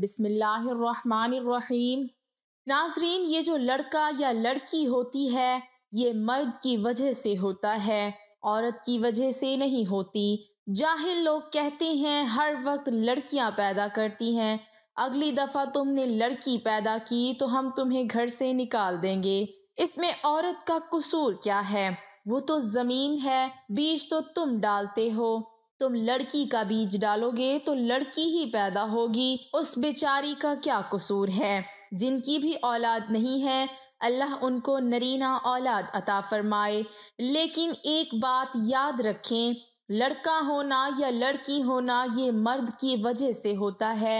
बिसमीम नाजरीन ये जो लड़का या लड़की होती है ये मर्द की वजह से होता है औरत की वजह से नहीं होती जाहिल लोग कहते हैं हर वक्त लड़कियां पैदा करती हैं अगली दफ़ा तुमने लड़की पैदा की तो हम तुम्हें घर से निकाल देंगे इसमें औरत का कसूर क्या है वो तो ज़मीन है बीज तो तुम डालते हो तुम लड़की का बीज डालोगे तो लड़की ही पैदा होगी उस बेचारी का क्या कसूर है जिनकी भी औलाद नहीं है अल्लाह उनको नरीना औलाद अता फरमाए लेकिन एक बात याद रखें लड़का होना या लड़की होना ये मर्द की वजह से होता है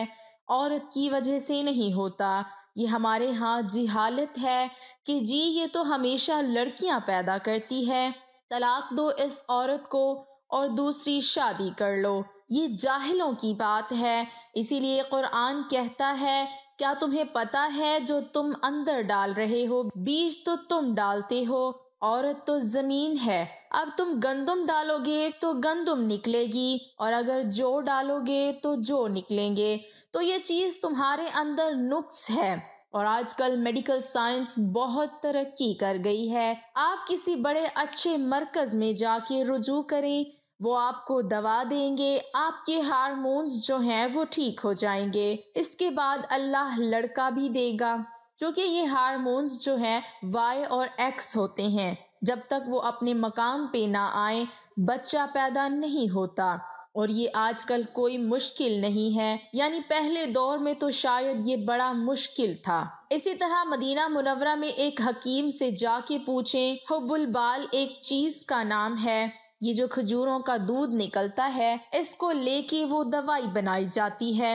औरत की वजह से नहीं होता ये हमारे यहाँ जिहालत है कि जी ये तो हमेशा लड़कियाँ पैदा करती है तलाक दो इस औरत को और दूसरी शादी कर लो ये जाहिलों की बात है इसीलिए कुरान कहता है क्या तुम्हें पता है जो तुम अंदर डाल रहे हो बीज तो तुम डालते हो औरत तो ज़मीन है अब तुम गंदम डालोगे तो गंदम निकलेगी और अगर जो डालोगे तो जो निकलेंगे तो ये चीज़ तुम्हारे अंदर नुक्स है और आजकल मेडिकल साइंस बहुत तरक्की कर गई है आप किसी बड़े अच्छे मरकज़ में जाके रुजू करें वो आपको दवा देंगे आपके हारमोन्स जो हैं वो ठीक हो जाएंगे इसके बाद अल्लाह लड़का भी देगा क्योंकि ये हारमोन्स जो हैं वाई और एक्स होते हैं जब तक वो अपने मकाम पे ना आए बच्चा पैदा नहीं होता और ये आजकल कोई मुश्किल नहीं है यानी पहले दौर में तो शायद ये बड़ा मुश्किल था इसी तरह मदीना मुनवरा में एक हकीम से जाके पूछें हब्बुल बाल एक चीज़ का नाम है ये जो खजूरों का दूध निकलता है इसको लेके वो दवाई बनाई जाती है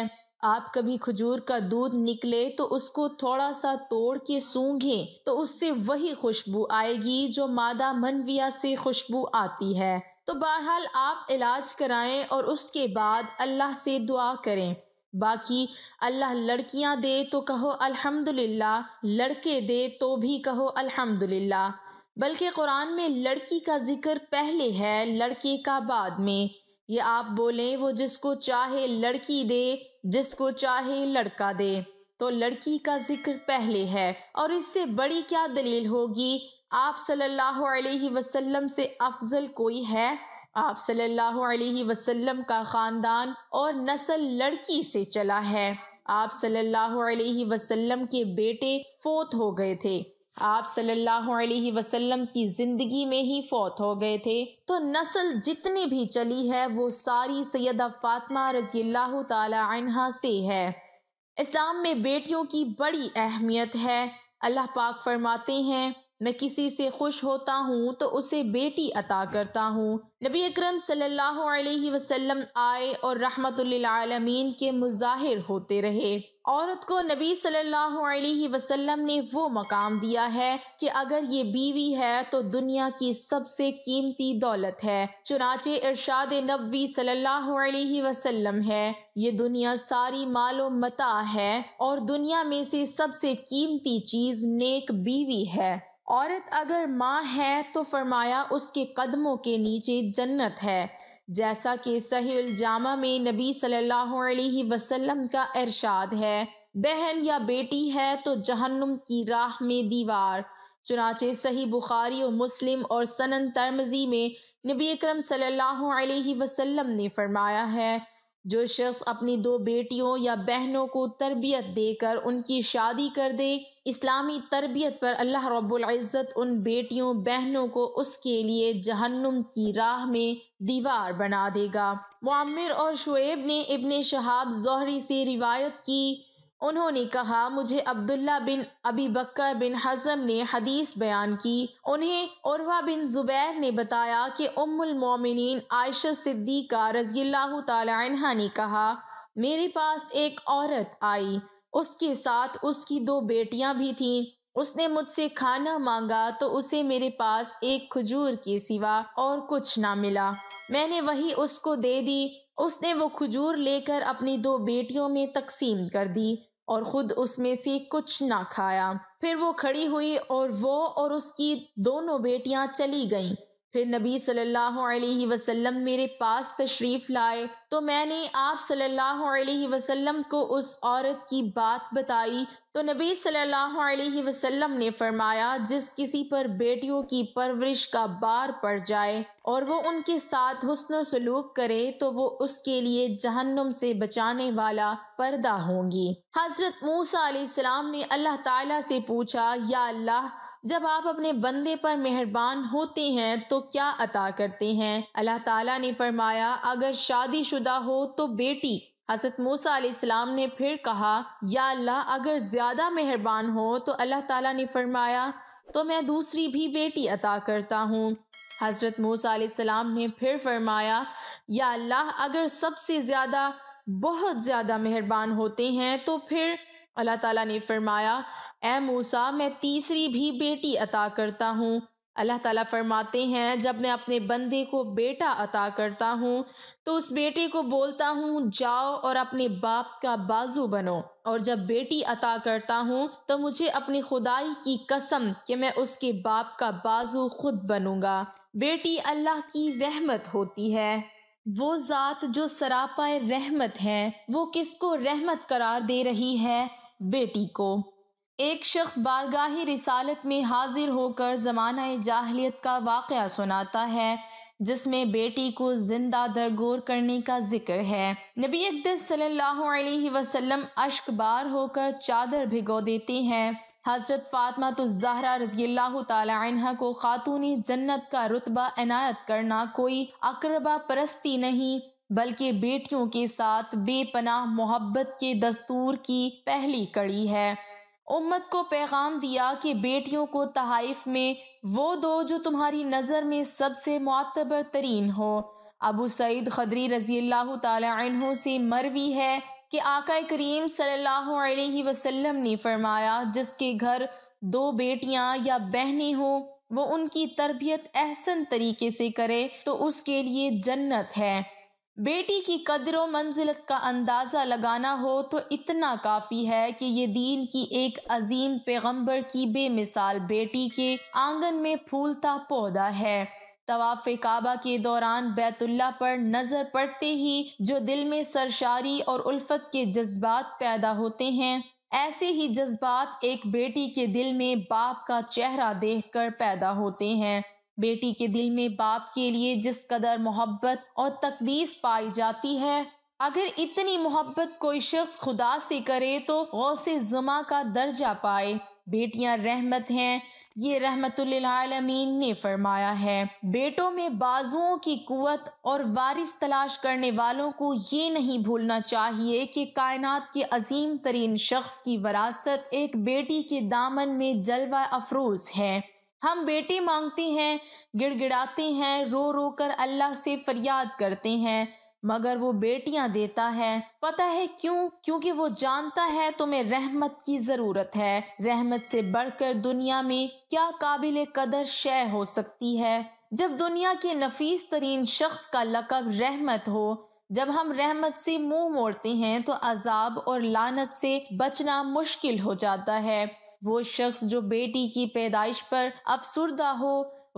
आप कभी खजूर का दूध निकले तो उसको थोड़ा सा तोड़ के सूंघें तो उससे वही खुशबू आएगी जो मादा मनविया से खुशबू आती है तो बहरहाल आप इलाज कराएं और उसके बाद अल्लाह से दुआ करें बाकी अल्लाह लड़कियां दे तो कहो अल्हम्दुलिल्लाह लड़के दे तो भी कहो अल्हम्दुलिल्लाह बल्कि कुरान में लड़की का जिक्र पहले है लड़के का बाद में ये आप बोलें वो जिसको चाहे लड़की दे जिसको चाहे लड़का दे तो लड़की का जिक्र पहले है और इससे बड़ी क्या दलील होगी आप सल्लल्लाहु अलैहि वसल्लम से अफजल कोई है आप सल्लल्लाहु अलैहि वसल्लम का ख़ानदान और नस्ल लड़की से चला है आप सल्लल्लाहु अलैहि वसल्लम के बेटे फोत हो गए थे आप सल्लल्लाहु अलैहि वसल्लम की ज़िंदगी में ही फौत हो गए थे तो नस्ल जितनी भी चली है वो सारी सैदा फातमा रज़ी अल्लाह तहा से है इस्लाम में बेटियों की बड़ी अहमियत है अल्लाह पाक फरमाते हैं मैं किसी से खुश होता हूँ तो उसे बेटी अता करता हूँ नबी अकरम सल्लल्लाहु अलैहि वसल्लम आए और रहमतुल्लिलामीन के मुजाहिर होते रहे औरत को नबी सल्लल्लाहु अलैहि वसल्लम ने वो मकाम दिया है कि अगर ये बीवी है तो दुनिया की सबसे कीमती दौलत है चुनाचे इरशाद नबी सल्लल्लाहु अलैहि वसल्लम है ये दुनिया सारी मालो मता है और दुनिया में से सबसे कीमती चीज़ नेक बीवी है औरत अगर माँ है तो फरमाया उसके कदमों के नीचे जन्नत है जैसा कि सहील जामा में नबी सल्लल्लाहु अलैहि वसल्लम का इरशाद है बहन या बेटी है तो जहन्नुम की राह में दीवार चुनाचे सही बुखारी और मुस्लिम और सनन तरमजी में नबी अक्रम सल्लल्लाहु अलैहि वसल्लम ने फरमाया है जो शख्स अपनी दो बेटियों या बहनों को तरबियत देकर उनकी शादी कर दे इस्लामी तरबियत पर अल्लाह रब्ज़त उन बेटियों बहनों को उसके लिए जहन्नुम की राह में दीवार बना देगा मामिर और शुएब ने इबन शहाब जोहरी से रिवायत की उन्होंने कहा मुझे अब्दुल्ला बिन अबी बकर बिन हजम ने हदीस बयान की उन्हें उर्वा बिन जुबैर ने बताया कि उम्मुल मोमिनीन आयशा सिद्दीका रजील्ला तहा ने कहा मेरे पास एक औरत आई उसके साथ उसकी दो बेटियां भी थीं उसने मुझसे खाना मांगा तो उसे मेरे पास एक खजूर के सिवा और कुछ ना मिला मैंने वही उसको दे दी उसने वो खजूर लेकर अपनी दो बेटियों में तकसीम कर दी और ख़ुद उसमें से कुछ ना खाया फिर वो खड़ी हुई और वो और उसकी दोनों बेटियां चली गईं फिर नबी सल्लल्लाहु अलैहि वसल्लम मेरे पास तशरीफ़ लाए तो मैंने आप सल्लल्लाहु अलैहि वसल्लम को उस औरत की बात बताई तो नबी सल्लल्लाहु अलैहि वसल्लम ने फरमाया जिस किसी पर बेटियों की परवरिश का बार पड़ जाए और वो उनके साथ हसन सलूक करे तो वो उसके लिए जहन्नुम से बचाने वाला पर्दा होंगी हज़रत मूसा सलाम ने अल्लाह ताला से पूछा या अल्लाह जब आप अपने बंदे पर मेहरबान होते हैं तो क्या अता करते हैं अल्लाह ताला ने फरमाया अगर शादीशुदा हो तो बेटी हजरत मूसा ने फिर कहा या अल्लाह अगर ज़्यादा मेहरबान हो तो अल्लाह ताला ने फरमाया तो मैं दूसरी भी बेटी अता करता हूँ हज़रत मूसा ने फिर फरमाया या अल्लाह अगर सबसे ज़्यादा बहुत ज़्यादा मेहरबान होते हैं तो फिर अल्लाह ताला ने फरमाया ए मूसा मैं तीसरी भी बेटी अता करता हूँ अल्लाह ताला फरमाते हैं जब मैं अपने बंदे को बेटा अता करता हूँ तो उस बेटे को बोलता हूँ जाओ और अपने बाप का बाजू बनो और जब बेटी अता करता हूँ तो मुझे अपनी खुदाई की कसम कि मैं उसके बाप का बाजू खुद बनूँगा बेटी अल्लाह की रहमत होती है वो ज़ात जो सरापा रहमत है वो किसको रहमत करार दे रही है बेटी को एक शख्स बारगाही रिसालत में हाजिर होकर ज़माना जाहलीत का वाक़ सुनाता है जिसमें बेटी को जिंदा दरगोर करने का जिक्र है नबी सल्लल्लाहु अलैहि वसल्लम बार होकर चादर भिगो देती हैं हज़रत फ़ातमा तो जहरा रजील्ला तह को खातूनी जन्नत का रुतबा इनायत करना कोई अकरबा परस्ती नहीं बल्कि बेटियों के साथ बेपनाह मोहब्बत के दस्तूर की पहली कड़ी है उम्मत को पैगाम दिया कि बेटियों को तहाइफ में वो दो जो तुम्हारी नज़र में सबसे मतबर तरीन हो अबू सईद खदरी रज़ील अल्लाह तु से मरवी है कि आका करीम सल्लल्लाहु अलैहि वसल्लम ने फरमाया जिसके घर दो बेटियां या बहनें हों वो उनकी तरबियत एहसन तरीके से करे तो उसके लिए जन्नत है बेटी की कदर व मंजिलत का अंदाज़ा लगाना हो तो इतना काफ़ी है कि ये दीन की एक अजीम पैगंबर की बेमिसाल बेटी के आंगन में फूलता पौधा है तवाफ़ काबा के दौरान बैतुल्ला पर नज़र पड़ते ही जो दिल में सरशारी और उल्फत के जज्बात पैदा होते हैं ऐसे ही जज्बात एक बेटी के दिल में बाप का चेहरा देखकर पैदा होते हैं बेटी के दिल में बाप के लिए जिस कदर मोहब्बत और तकदीस पाई जाती है अगर इतनी मोहब्बत कोई शख्स खुदा से करे तो गौ से का दर्जा पाए बेटियां रहमत हैं ये रहमतमीन ने फरमाया है बेटों में बाजुओं की कुत और वारिस तलाश करने वालों को ये नहीं भूलना चाहिए कि कायनात के अजीम तरीन शख्स की वरासत एक बेटी के दामन में जलवा अफरोज है हम बेटी मांगती हैं गिड़गिड़ाती हैं रो रो कर अल्लाह से फरियाद करते हैं मगर वो बेटियां देता है पता है क्यों क्योंकि वो जानता है तुम्हें रहमत की ज़रूरत है रहमत से बढ़कर दुनिया में क्या काबिल कदर शय हो सकती है जब दुनिया के नफीस तरीन शख्स का लकब रहमत हो जब हम रहमत से मुंह मोड़ते हैं तो अजाब और लानत से बचना मुश्किल हो जाता है वो शख्स जो बेटी की पैदाइश पर अफसरदा हो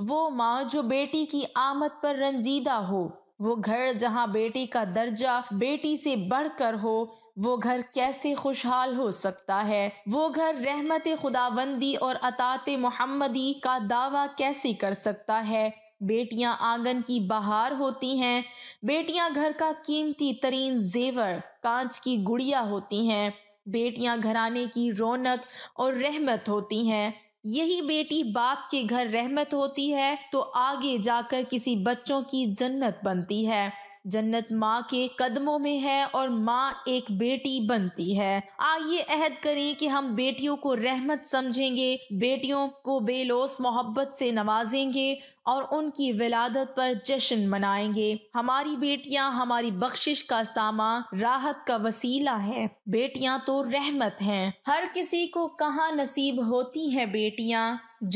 वो माँ जो बेटी की आमद पर रंजीदा हो वो घर जहाँ बेटी का दर्जा बेटी से बढ़कर हो वो घर कैसे खुशहाल हो सकता है वो घर रहमत खुदाबंदी और अतात मोहम्मदी का दावा कैसे कर सकता है बेटियाँ आंगन की बहार होती हैं बेटियाँ घर का कीमती तरीन जेवर कांच की गुड़िया होती हैं बेटियां घराने की रौनक और रहमत होती हैं यही बेटी बाप के घर रहमत होती है तो आगे जाकर किसी बच्चों की जन्नत बनती है जन्नत माँ के कदमों में है और माँ एक बेटी बनती है आइए अहद करें कि हम बेटियों को रहमत समझेंगे बेटियों को बेलोस मोहब्बत से नवाजेंगे और उनकी विलादत पर जश्न मनाएंगे हमारी बेटियां हमारी बख्शिश का सामा राहत का वसीला है बेटियां तो रहमत हैं हर किसी को कहाँ नसीब होती हैं बेटियां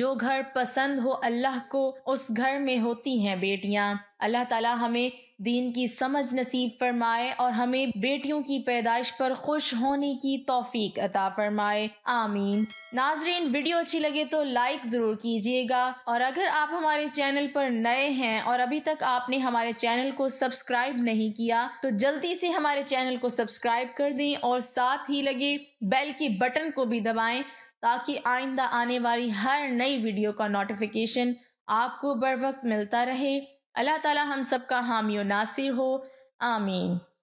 जो घर पसंद हो अल्लाह को उस घर में होती हैं बेटियां अल्लाह ताला हमें दीन की समझ नसीब फरमाए और हमें बेटियों की पैदाइश पर खुश होने की तौफीक अता फरमाए आमीन नाजरीन वीडियो अच्छी लगे तो लाइक ज़रूर कीजिएगा और अगर आप हमारे चैनल पर नए हैं और अभी तक आपने हमारे चैनल को सब्सक्राइब नहीं किया तो जल्दी से हमारे चैनल को सब्सक्राइब कर दें और साथ ही लगे बेल के बटन को भी दबाएं ताकि आइंदा आने वाली हर नई वीडियो का नोटिफिकेशन आपको बर वक्त मिलता रहे अल्लाह ताला हम सब का हामी नासिर हो आमीन